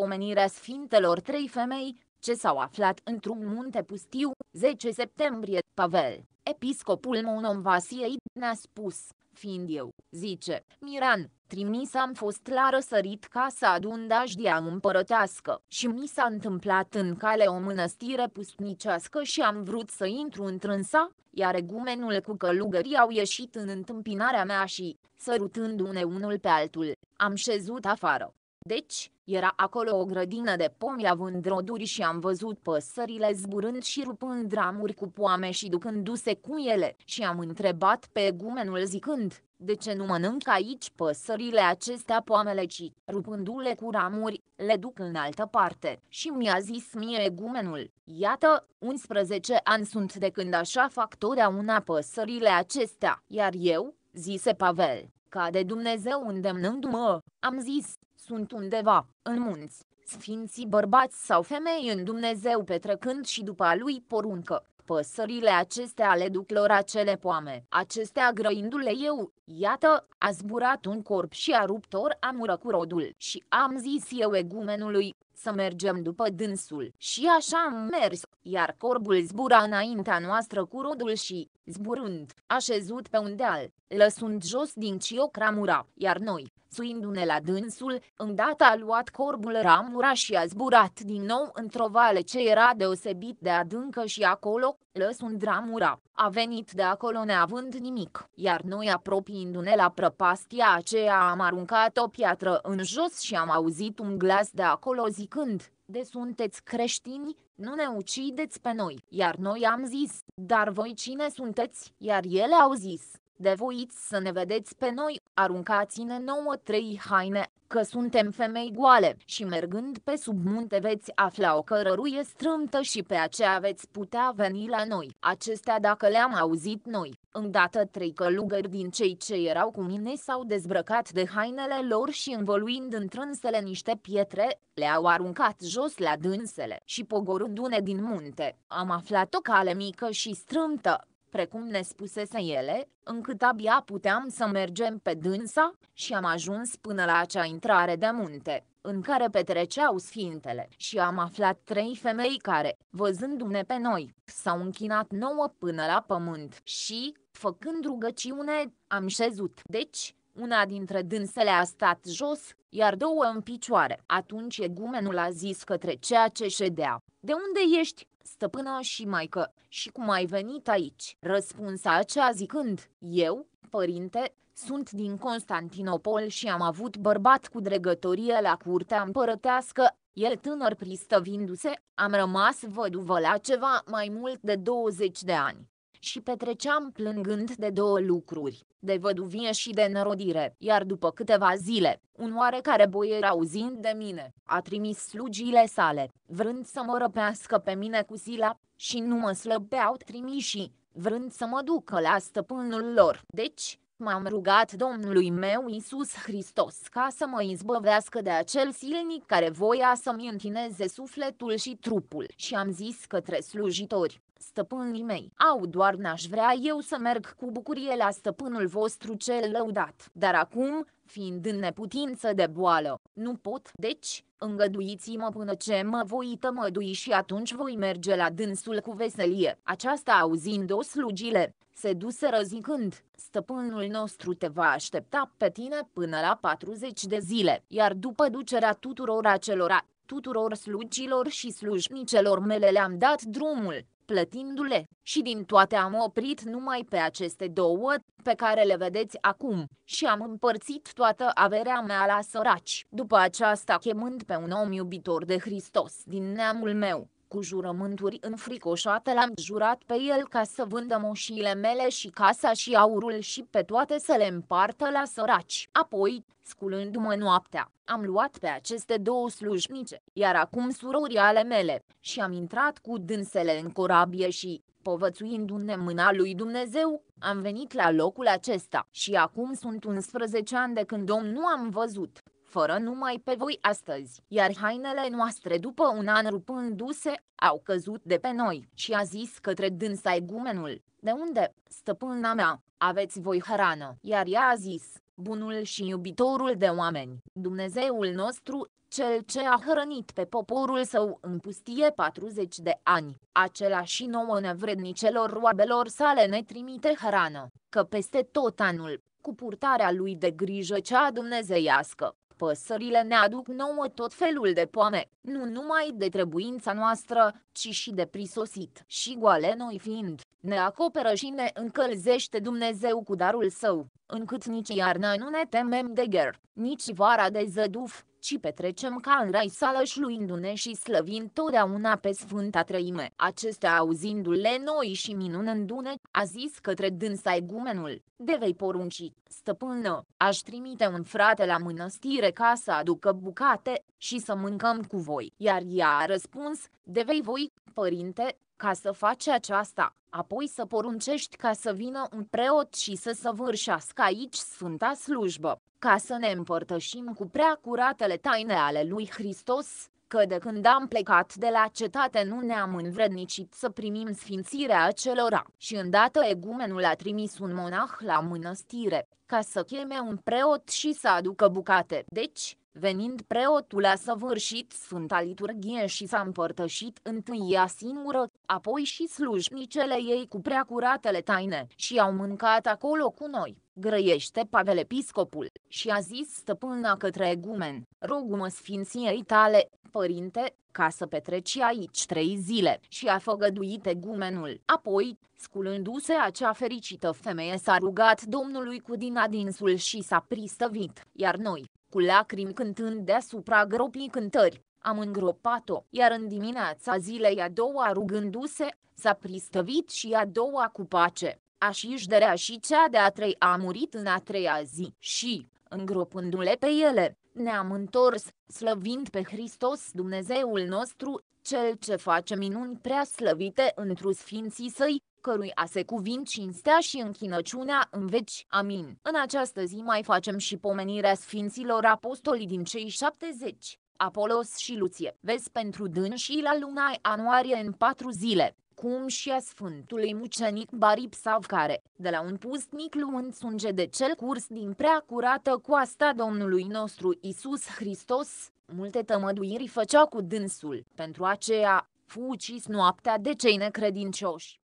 pomenirea Sfintelor trei femei, ce s-au aflat într-un munte pustiu, 10 septembrie, Pavel, episcopul Monom Vasiei, ne-a spus, fiind eu, zice, Miran, trimis am fost la răsărit ca să adun dajdia împărătească și mi s-a întâmplat în cale o mănăstire pustnicească și am vrut să intru într-însa, iar egumenul cu călugării au ieșit în întâmpinarea mea și, sărutându-ne unul pe altul, am șezut afară, deci, era acolo o grădină de pomi având roduri și am văzut păsările zburând și rupând ramuri cu poame și ducându-se cu ele și am întrebat pe gumenul zicând, de ce nu mănânc aici păsările acestea poamele ci, rupându-le cu ramuri, le duc în altă parte? Și mi-a zis mie gumenul, iată, 11 ani sunt de când așa fac totdeauna păsările acestea, iar eu, zise Pavel, ca de Dumnezeu îndemnându-mă, am zis, sunt undeva, în munți, sfinții bărbați sau femei în Dumnezeu petrecând și după a lui poruncă. Păsările acestea le duc lor acele poame, acestea grăindu-le eu, iată, a zburat un corp și a rupt or amură cu rodul și am zis eu egumenului, să mergem după dânsul. Și așa am mers, iar corbul zbura înaintea noastră cu rodul și, zburând, așezut pe un deal, lăsând jos din ciocramura, iar noi, suindu-ne la dânsul, îndată a luat corbul ramura și a zburat din nou într-o vale ce era deosebit de adâncă și acolo, lăsând ramura, a venit de acolo neavând nimic, iar noi apropiindu-ne la prăpastia aceea am aruncat o piatră în jos și am auzit un glas de acolo zicând, de sunteți creștini, nu ne ucideți pe noi. Iar noi am zis, dar voi cine sunteți? Iar ele au zis, de voiți să ne vedeți pe noi, aruncați-ne nouă trei haine, că suntem femei goale și mergând pe sub munte veți afla o cărăruie strâmtă și pe aceea veți putea veni la noi. Acestea dacă le-am auzit noi. Îndată trei călugări din cei ce erau cu mine s-au dezbrăcat de hainele lor și învăluind întrânsele niște pietre, le-au aruncat jos la dânsele și pogorându-ne din munte. Am aflat o cale mică și strâmtă, precum ne spusese ele, încât abia puteam să mergem pe dânsa, și am ajuns până la acea intrare de munte, în care petreceau sfintele, și am aflat trei femei care, văzându-ne pe noi, s-au închinat nouă până la pământ și, făcând rugăciune, am șezut. Deci, una dintre dânsele a stat jos, iar două în picioare. Atunci egumenul a zis către ceea ce ședea. De unde ești? stăpână și maică, și cum ai venit aici? Răspunsa acea zicând, eu, părinte, sunt din Constantinopol și am avut bărbat cu dregătorie la curtea împărătească, el tânăr pristăvindu-se, am rămas văduvă la ceva mai mult de 20 de ani și petreceam plângând de două lucruri, de văduvie și de nerodire, iar după câteva zile, un oarecare boier auzind de mine, a trimis slugile sale, vrând să mă răpească pe mine cu sila, și nu mă slăbeau trimișii, vrând să mă ducă la stăpânul lor. Deci, m-am rugat Domnului meu Isus Hristos ca să mă izbăvească de acel silnic care voia să-mi întineze sufletul și trupul și am zis către slujitori, stăpânii mei, au doar n-aș vrea eu să merg cu bucurie la stăpânul vostru cel lăudat, dar acum, fiind în neputință de boală, nu pot, deci, îngăduiți-mă până ce mă voi tămădui și atunci voi merge la dânsul cu veselie. Aceasta auzind-o slugile, se duse răzicând, stăpânul nostru te va aștepta pe tine până la 40 de zile, iar după ducerea tuturor acelora, tuturor slugilor și slujnicelor mele le-am dat drumul, plătindu-le, și din toate am oprit numai pe aceste două, pe care le vedeți acum, și am împărțit toată averea mea la săraci. După aceasta chemând pe un om iubitor de Hristos din neamul meu, cu jurământuri înfricoșate l-am jurat pe el ca să vândă moșiile mele și casa și aurul și pe toate să le împartă la săraci. Apoi, sculându-mă noaptea, am luat pe aceste două slujnice, iar acum surori ale mele, și am intrat cu dânsele în corabie și, povățuindu-ne mâna lui Dumnezeu, am venit la locul acesta și acum sunt 11 ani de când om nu am văzut fără numai pe voi astăzi, iar hainele noastre după un an rupându-se, au căzut de pe noi și a zis către dânsa egumenul, de unde, stăpâna mea, aveți voi hrană? Iar ea a zis, bunul și iubitorul de oameni, Dumnezeul nostru, cel ce a hrănit pe poporul său în pustie 40 de ani, acela și nouă nevrednicelor roabelor sale ne trimite hrană, că peste tot anul, cu purtarea lui de grijă cea dumnezeiască, păsările ne aduc nouă tot felul de poame, nu numai de trebuința noastră, ci și de prisosit. Și goale noi fiind, ne acoperă și ne încălzește Dumnezeu cu darul său, încât nici iarna nu ne temem de ger, nici vara de zăduf, ci petrecem ca în rai sală șluindu-ne și slăvind totdeauna pe Sfânta Trăime. Acestea auzindu-le noi și minunându-ne, a zis către dânsa egumenul, de vei porunci, stăpână, aș trimite un frate la mănăstire ca să aducă bucate și să mâncăm cu voi. Iar ea a răspuns, de vei voi, părinte, ca să faci aceasta, apoi să poruncești ca să vină un preot și să săvârșească aici sfânta slujbă, ca să ne împărtășim cu prea curatele taine ale lui Hristos, că de când am plecat de la cetate nu ne-am învrednicit să primim sfințirea acelora. Și îndată egumenul a trimis un monah la mănăstire, ca să cheme un preot și să aducă bucate. Deci, venind preotul a săvârșit Sfânta Liturghie și s-a împărtășit întâi ea singură, apoi și slujnicele ei cu preacuratele taine și au mâncat acolo cu noi. Grăiește Pavel Episcopul și a zis stăpâna către egumen, rogu-mă sfinției tale, părinte, ca să petreci aici trei zile și a făgăduit egumenul. Apoi, sculându-se acea fericită femeie s-a rugat Domnului cu din adinsul și s-a pristăvit, iar noi, cu lacrimi cântând deasupra gropii cântări, am îngropat-o, iar în dimineața zilei a doua rugându-se, s-a pristăvit și a doua cu pace, a și șderea și cea de-a trei a murit în a treia zi și, îngropându-le pe ele, ne-am întors, slăvind pe Hristos Dumnezeul nostru, Cel ce face minuni prea slăvite întru sfinții săi, căruia se cuvin cinstea și închinăciunea în veci. Amin. În această zi mai facem și pomenirea sfinților apostolii din cei 70, Apolos și Luție. Vezi pentru dânsii la luna anuarie în patru zile cum și a Sfântului Mucenic Barib Savcare, care, de la un pustnic luând sânge de cel curs din prea curată coasta Domnului nostru Isus Hristos, multe tămăduiri făcea cu dânsul, pentru aceea fu ucis noaptea de cei necredincioși.